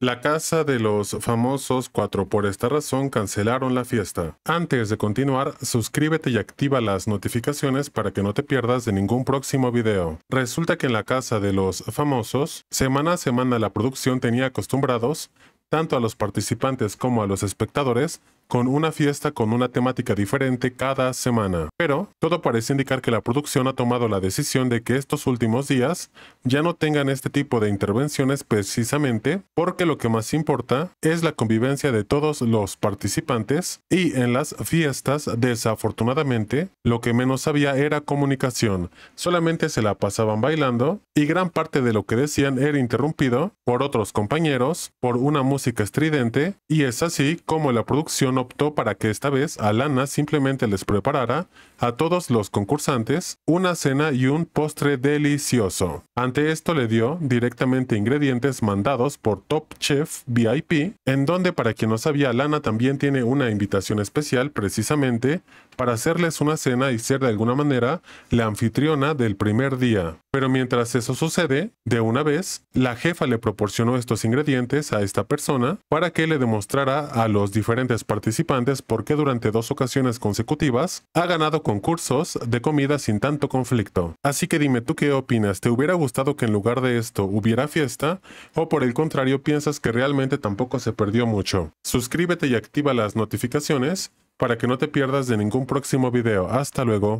La casa de los famosos cuatro por esta razón cancelaron la fiesta. Antes de continuar, suscríbete y activa las notificaciones para que no te pierdas de ningún próximo video. Resulta que en la casa de los famosos, semana a semana la producción tenía acostumbrados, tanto a los participantes como a los espectadores, con una fiesta con una temática diferente cada semana. Pero todo parece indicar que la producción ha tomado la decisión de que estos últimos días ya no tengan este tipo de intervenciones precisamente porque lo que más importa es la convivencia de todos los participantes y en las fiestas desafortunadamente lo que menos había era comunicación, solamente se la pasaban bailando y gran parte de lo que decían era interrumpido por otros compañeros, por una música estridente y es así como la producción optó para que esta vez Alana simplemente les preparara a todos los concursantes una cena y un postre delicioso. Ante esto le dio directamente ingredientes mandados por Top Chef VIP, en donde para quien no sabía Alana también tiene una invitación especial precisamente para hacerles una cena y ser de alguna manera la anfitriona del primer día. Pero mientras eso sucede, de una vez, la jefa le proporcionó estos ingredientes a esta persona para que le demostrara a los diferentes participantes por qué durante dos ocasiones consecutivas ha ganado concursos de comida sin tanto conflicto. Así que dime tú qué opinas, ¿te hubiera gustado que en lugar de esto hubiera fiesta? ¿O por el contrario piensas que realmente tampoco se perdió mucho? Suscríbete y activa las notificaciones para que no te pierdas de ningún próximo video. Hasta luego.